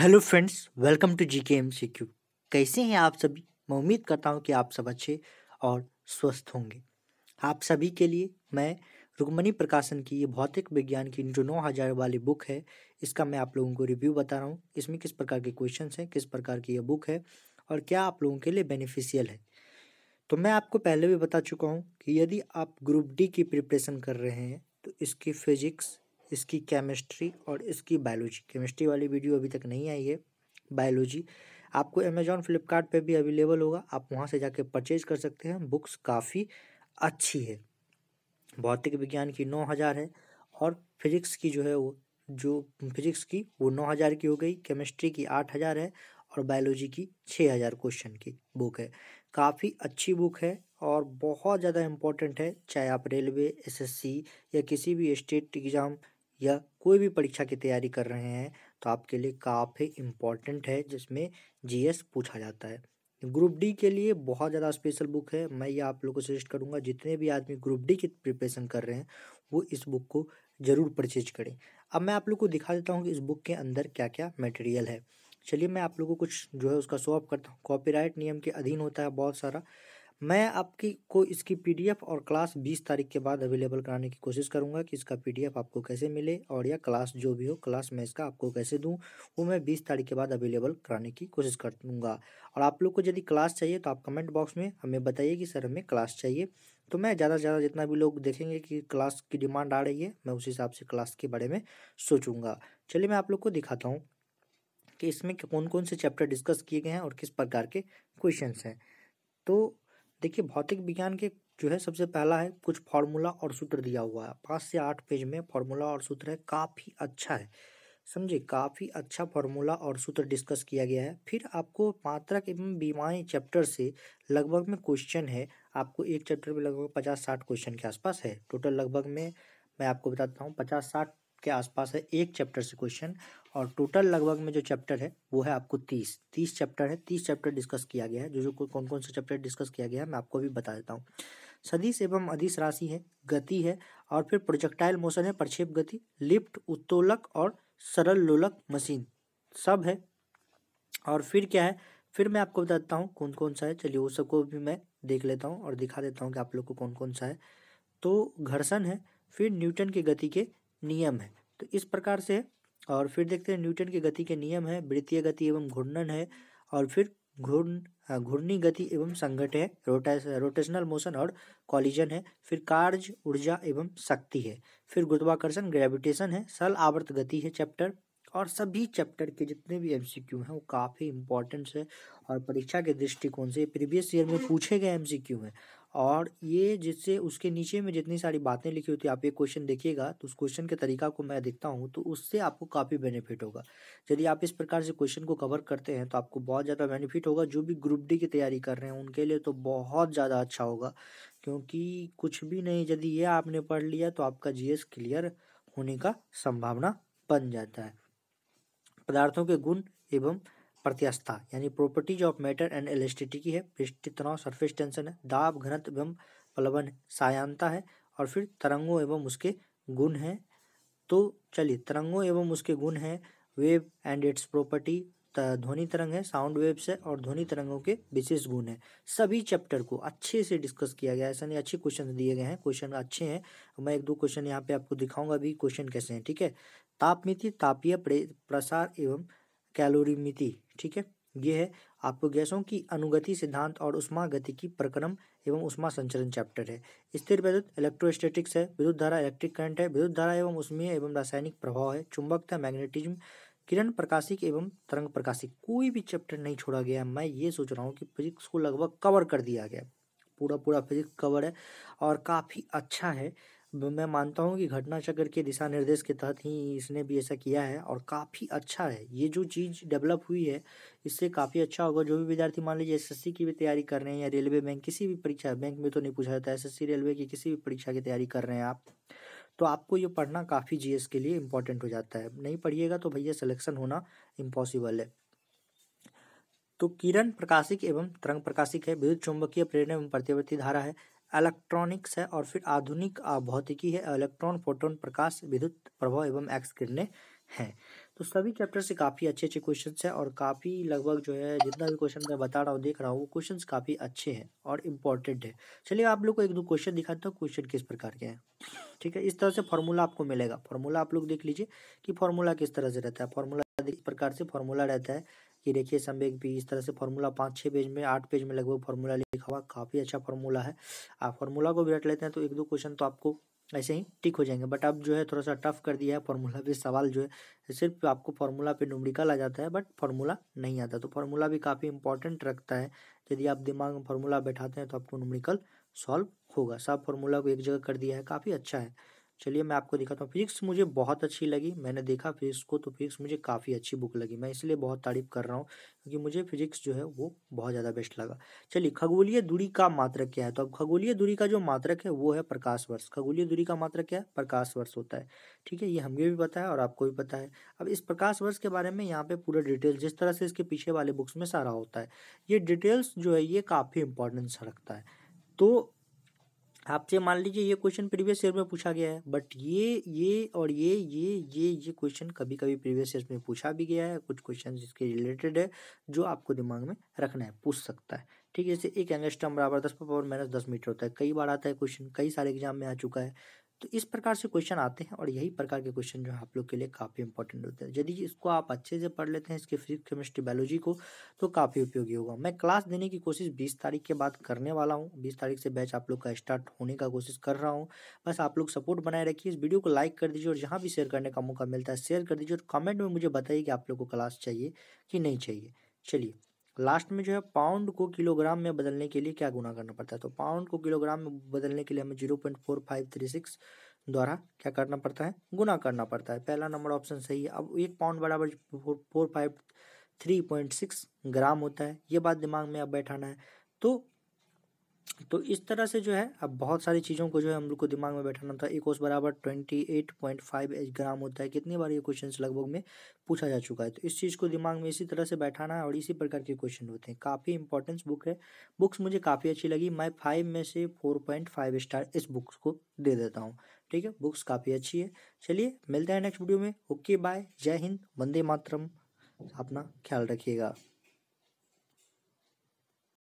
hello friends welcome to G K M C Q कैसे हैं आप सभी मैं उम्मीद करता हूं कि आप सब अच्छे और स्वस्थ होंगे आप सभी के लिए मैं रुकमणि प्रकाशन की ये भौतिक विज्ञान की जो नौ हज़ार वाली बुक है इसका मैं आप लोगों को रिव्यू बता रहा हूँ इसमें किस प्रकार के क्वेश्चन हैं किस प्रकार की यह बुक है और क्या आप लोगों के लिए बेनिफिशियल है तो मैं आपको पहले भी बता चुका हूँ कि यदि आप ग्रुप डी की प्रिपरेशन कर रहे हैं तो इसकी फिजिक्स इसकी केमिस्ट्री और इसकी बायोलॉजी केमिस्ट्री वाली वीडियो अभी तक नहीं आई है बायोलॉजी आपको अमेजोन फ्लिपकार्ट भी अवेलेबल होगा आप वहाँ से जाके परचेज कर सकते हैं बुक्स काफ़ी अच्छी है भौतिक विज्ञान की नौ हज़ार है और फिजिक्स की जो है वो जो फिजिक्स की वो नौ हज़ार की हो गई केमिस्ट्री की आठ हज़ार है और बायोलॉजी की छः हज़ार क्वेश्चन की बुक है काफ़ी अच्छी बुक है और बहुत ज़्यादा इम्पोर्टेंट है चाहे आप रेलवे एसएससी या किसी भी स्टेट एग्ज़ाम या कोई भी परीक्षा की तैयारी कर रहे हैं तो आपके लिए काफ़ी इम्पॉर्टेंट है जिसमें जीएस पूछा जाता है ग्रुप डी के लिए बहुत ज़्यादा स्पेशल बुक है मैं ये आप लोगों को सजेस्ट करूँगा जितने भी आदमी ग्रुप डी की प्रिपरेशन कर रहे हैं वो इस बुक को ज़रूर परचेज करें अब मैं आप लोग को दिखा देता हूँ कि इस बुक के अंदर क्या क्या मटेरियल है चलिए मैं आप लोगों को कुछ जो है उसका शो ऑफ करता हूँ कॉपीराइट नियम के अधीन होता है बहुत सारा मैं आपकी को इसकी पीडीएफ और क्लास 20 तारीख के बाद अवेलेबल कराने की कोशिश करूंगा कि इसका पीडीएफ आपको कैसे मिले और या क्लास जो भी हो क्लास मैं इसका आपको कैसे दूं वो मैं 20 तारीख के बाद अवेलेबल कराने की कोशिश कर दूँगा और आप लोग को यदि क्लास चाहिए तो आप कमेंट बॉक्स में हमें बताइए कि सर हमें क्लास चाहिए तो मैं ज़्यादा से ज़्यादा जितना भी लोग देखेंगे कि क्लास की डिमांड आ रही है मैं उस हिसाब से क्लास के बारे में सोचूंगा चलिए मैं आप लोग को दिखाता हूँ कि इसमें कौन कौन से चैप्टर डिस्कस किए गए हैं और किस प्रकार के क्वेश्चंस हैं तो देखिए भौतिक विज्ञान के जो है सबसे पहला है कुछ फार्मूला और सूत्र दिया हुआ है पाँच से आठ पेज में फार्मूला और सूत्र है काफ़ी अच्छा है समझे काफ़ी अच्छा फार्मूला और सूत्र डिस्कस किया गया है फिर आपको मात्रक एवं बीमाएँ चैप्टर से लगभग में क्वेश्चन है आपको एक चैप्टर में लगभग पचास साठ क्वेश्चन के आसपास है टोटल लगभग में मैं आपको बताता हूँ पचास साठ के आसपास है एक चैप्टर से क्वेश्चन और टोटल लगभग में जो चैप्टर है वो है आपको तीस तीस चैप्टर है तीस चैप्टर डिस्कस किया गया है जो जो कौन कौन से चैप्टर डिस्कस किया गया है मैं आपको भी बता देता हूँ सदीश एवं अधिस राशि है गति है और फिर प्रोजेक्टाइल मोशन है प्रक्षेप गति लिफ्ट उत्तोलक और सरल लोलक मशीन सब है और फिर क्या है फिर मैं आपको बताता हूँ कौन कौन सा है चलिए वो सबको भी मैं देख लेता हूँ और दिखा देता हूँ कि आप लोग को कौन कौन सा है तो घर्षण है फिर न्यूटन के गति के नियम है तो इस प्रकार से और फिर देखते हैं न्यूटन के गति के नियम है वृत्तीय गति एवं घूर्णन है और फिर घूर्ण हाँ, घूर्णी गति एवं संघट है रोटे रोटेशनल मोशन और कॉलिजन है फिर कार्य ऊर्जा एवं शक्ति है फिर गुरुत्वाकर्षण ग्रेविटेशन है सल आवर्त गति है चैप्टर और सभी चैप्टर के जितने भी क्यू हैं वो काफ़ी इंपॉर्टेंट है और परीक्षा के दृष्टिकोण से प्रीवियस ईयर में पूछे गए क्यू हैं और ये जिससे उसके नीचे में जितनी सारी बातें लिखी होती है आप ये क्वेश्चन देखिएगा तो उस क्वेश्चन के तरीका को मैं देखता हूँ तो उससे आपको काफ़ी बेनिफिट होगा यदि आप इस प्रकार से क्वेश्चन को कवर करते हैं तो आपको बहुत ज़्यादा बेनिफिट होगा जो भी ग्रुप डी की तैयारी कर रहे हैं उनके लिए तो बहुत ज़्यादा अच्छा होगा क्योंकि कुछ भी नहीं यदि ये आपने पढ़ लिया तो आपका जी क्लियर होने का संभावना बन जाता है पदार्थों के गुण एवं प्रत्यास्था यानी properties of matter and electricity की है पृष्ठ तनाव सरफेस टेंशन है दाब घनत्व एवं प्लवन सायानता है और फिर तरंगों एवं उसके गुण हैं तो चलिए तरंगों एवं उसके गुण हैं वेव एंड इट्स प्रॉपर्टी ध्वनि तरंग है साउंड वेव्स है और ध्वनि तरंगों के विशेष गुण है सभी चैप्टर को अच्छे से डिस्कस किया गया है ऐसा नहीं अच्छे क्वेश्चन दिए गए हैं क्वेश्चन अच्छे हैं मैं एक दो क्वेश्चन यहाँ पे आपको दिखाऊंगा भी क्वेश्चन कैसे हैं ठीक है तापमिति तापीय प्रसार एवं कैलोरीमिति ठीक है ये है आपको गैसों की अनुगति सिद्धांत और उष्मा गति की प्रक्रम एवं उष्मा संचरण चैप्टर है स्थिर विद्युत इलेक्ट्रोस्टेटिक्स है विद्युत धारा इलेक्ट्रिक करंट है विद्युत धारा एवं उष्मीय एवं रासायनिक प्रभाव है चुंबकता मैग्नेटिज्म किरण प्रकाशिक एवं तरंग प्रकाशिक कोई भी चैप्टर नहीं छोड़ा गया मैं ये सोच रहा हूँ कि फिजिक्स को लगभग कवर कर दिया गया पूरा पूरा फिजिक्स कवर है और काफ़ी अच्छा है मैं मानता हूँ कि घटना चक्र के दिशा निर्देश के तहत ही इसने भी ऐसा किया है और काफ़ी अच्छा है ये जो चीज़ डेवलप हुई है इससे काफ़ी अच्छा होगा जो भी विद्यार्थी मान लीजिए एस की भी तैयारी कर रहे हैं या रेलवे बैंक किसी भी परीक्षा बैंक में तो नहीं पूछा जाता एसएससी रेलवे की किसी भी परीक्षा की तैयारी कर रहे हैं आप तो आपको ये पढ़ना काफ़ी जी के लिए इम्पॉर्टेंट हो जाता है नहीं पढ़िएगा तो भैया सिलेक्शन होना इम्पॉसिबल है तो किरण प्रकाशिक एवं तरंग प्रकाशिक है विद्युत चुंबकीय प्रेरणा एवं प्रतिवर्ती धारा है इलेक्ट्रॉनिक्स है और फिर आधुनिक भौतिकी है इलेक्ट्रॉन फोटोन प्रकाश विद्युत प्रभाव एवं एक्स किरणें हैं तो सभी चैप्टर से काफ़ी अच्छे अच्छे क्वेश्चन हैं और काफ़ी लगभग जो है जितना भी क्वेश्चन मैं बता रहा हूँ देख रहा हूँ वो क्वेश्चन काफ़ी अच्छे हैं और इम्पॉर्टेंट है चलिए आप लोग को एक दो क्वेश्चन दिखाता हूँ क्वेश्चन किस प्रकार के हैं ठीक है इस तरह से फॉर्मूला आपको मिलेगा फॉर्मूला आप लोग देख लीजिए कि फॉर्मूला किस तरह से रहता है फॉर्मूला इस प्रकार से फॉर्मूला रहता है ये देखिए सम भी इस तरह से फॉर्मूला पाँच छः पेज में आठ पेज में लगभग फॉर्मूला लिखा हुआ काफ़ी अच्छा फॉर्मूला है आप फॉर्मूला को भी रट लेते हैं तो एक दो क्वेश्चन तो आपको ऐसे ही टिक हो जाएंगे बट अब जो है थोड़ा सा टफ कर दिया है फॉर्मूला पे सवाल जो है सिर्फ आपको फॉर्मूला पे नुमरिकल आ जाता है बट फार्मूला नहीं आता तो फार्मूला भी काफ़ी इंपॉर्टेंट रखता है यदि आप दिमाग में फार्मूला बैठाते हैं तो आपको नुमरिकल सॉल्व होगा सब फॉर्मूला को एक जगह कर दिया है काफ़ी अच्छा है चलिए मैं आपको दिखाता हूँ फिजिक्स मुझे बहुत अच्छी लगी मैंने देखा फिजिक्स को तो फिजिक्स मुझे काफ़ी अच्छी बुक लगी मैं इसलिए बहुत तारीफ कर रहा हूँ क्योंकि मुझे फिजिक्स जो है वो बहुत ज़्यादा बेस्ट लगा चलिए खगोलीय दूरी का मात्रक क्या है तो अब खगोलीय दूरी का जो मात्रक है वो है प्रकाश वर्ष खगोलीय दूरी का मात्रक क्या है प्रकाश वर्ष होता है ठीक है ये हमें भी पता है और आपको भी पता है अब इस प्रकाश वर्ष के बारे में यहाँ पर पूरा डिटेल जिस तरह से इसके पीछे वाले बुक्स में सारा होता है ये डिटेल्स जो है ये काफ़ी इंपॉर्टेंस रखता है तो आपसे मान लीजिए ये क्वेश्चन प्रीवियस ईयर में पूछा गया है बट ये ये और ये ये ये ये क्वेश्चन कभी कभी प्रीवियस ईयर में पूछा भी गया है कुछ क्वेश्चन इसके रिलेटेड है जो आपको दिमाग में रखना है पूछ सकता है ठीक है जैसे एक एंगस्टम बराबर दस पावर माइनस दस मीटर होता है कई बार आता है क्वेश्चन कई सारे एग्जाम में आ चुका है तो इस प्रकार से क्वेश्चन आते हैं और यही प्रकार के क्वेश्चन जो है आप लोग के लिए काफ़ी इंपॉर्टेंट होते हैं यदि इसको आप अच्छे से पढ़ लेते हैं इसके फिजिक्स केमिस्ट्री बायोलॉजी को तो काफ़ी उपयोगी होगा मैं क्लास देने की कोशिश बीस तारीख के बाद करने वाला हूँ बीस तारीख से बैच आप लोग का स्टार्ट होने का कोशिश कर रहा हूँ बस आप लोग सपोर्ट बनाए रखिए इस वीडियो को लाइक कर दीजिए और जहाँ भी शेयर करने का मौका मिलता है शेयर कर दीजिए और कमेंट में मुझे बताइए कि आप लोग को क्लास चाहिए कि नहीं चाहिए चलिए लास्ट में जो है पाउंड को किलोग्राम में बदलने के लिए क्या गुना करना पड़ता है तो पाउंड को किलोग्राम में बदलने के लिए हमें zero point four five three six द्वारा क्या करना पड़ता है गुना करना पड़ता है पहला नंबर ऑप्शन सही है अब एक पाउंड बराबर four five three point six gram होता है ये बात दिमाग में अब बैठाना है तो तो इस तरह से जो है अब बहुत सारी चीज़ों को जो है हम लोग को दिमाग में बैठाना होता है एक ओस बराबर ट्वेंटी एट पॉइंट फाइव एच ग्राम होता है कितनी बार ये क्वेश्चन लगभग में पूछा जा चुका है तो इस चीज़ को दिमाग में इसी तरह से बैठाना है और इसी प्रकार के क्वेश्चन होते हैं काफ़ी इंपॉर्टेंस बुक है बुक्स मुझे काफ़ी अच्छी लगी मैं फाइव में से फोर पॉइंट फाइव स्टार इस बुक्स को दे देता हूँ ठीक है बुक्स काफ़ी अच्छी है चलिए मिलते हैं नेक्स्ट वीडियो में ओके बाय जय हिंद वंदे मातरम अपना ख्याल रखिएगा